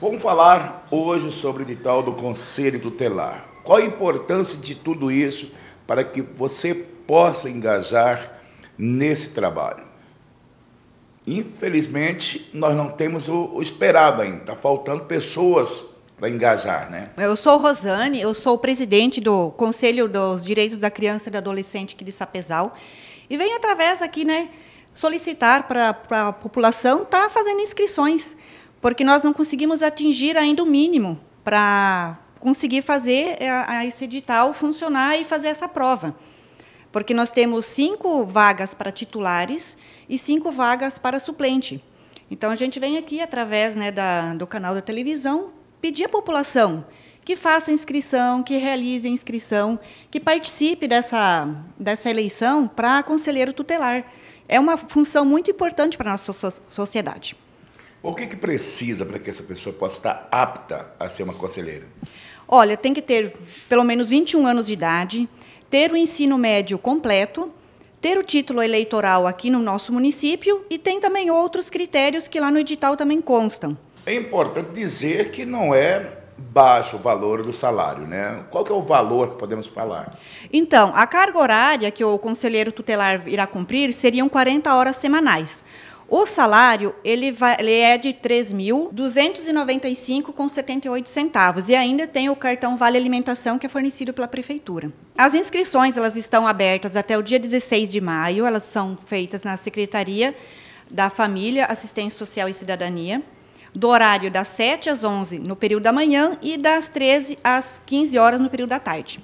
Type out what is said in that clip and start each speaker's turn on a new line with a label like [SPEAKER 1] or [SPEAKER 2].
[SPEAKER 1] Vamos falar hoje sobre o edital do Conselho Tutelar. Qual a importância de tudo isso para que você possa engajar nesse trabalho? Infelizmente, nós não temos o, esperado ainda, está faltando pessoas para engajar, né?
[SPEAKER 2] Eu sou Rosane, eu sou presidente do Conselho dos Direitos da Criança e do Adolescente aqui de Sapezal e venho através aqui, né, solicitar para a população estar tá fazendo inscrições porque nós não conseguimos atingir ainda o mínimo para conseguir fazer é, esse edital funcionar e fazer essa prova. Porque nós temos cinco vagas para titulares e cinco vagas para suplente. Então, a gente vem aqui, através né, da, do canal da televisão, pedir à população que faça inscrição, que realize a inscrição, que participe dessa, dessa eleição para conselheiro tutelar. É uma função muito importante para a nossa sociedade.
[SPEAKER 1] O que, que precisa para que essa pessoa possa estar apta a ser uma conselheira?
[SPEAKER 2] Olha, tem que ter pelo menos 21 anos de idade, ter o ensino médio completo, ter o título eleitoral aqui no nosso município e tem também outros critérios que lá no edital também constam.
[SPEAKER 1] É importante dizer que não é baixo o valor do salário, né? Qual que é o valor que podemos falar?
[SPEAKER 2] Então, a carga horária que o conselheiro tutelar irá cumprir seriam 40 horas semanais. O salário ele, vai, ele é de R$ 3.295,78 centavos e ainda tem o cartão Vale Alimentação que é fornecido pela prefeitura. As inscrições elas estão abertas até o dia 16 de maio, elas são feitas na Secretaria da Família, Assistência Social e Cidadania, do horário das 7 às 11 no período da manhã e das 13 às 15 horas no período da tarde.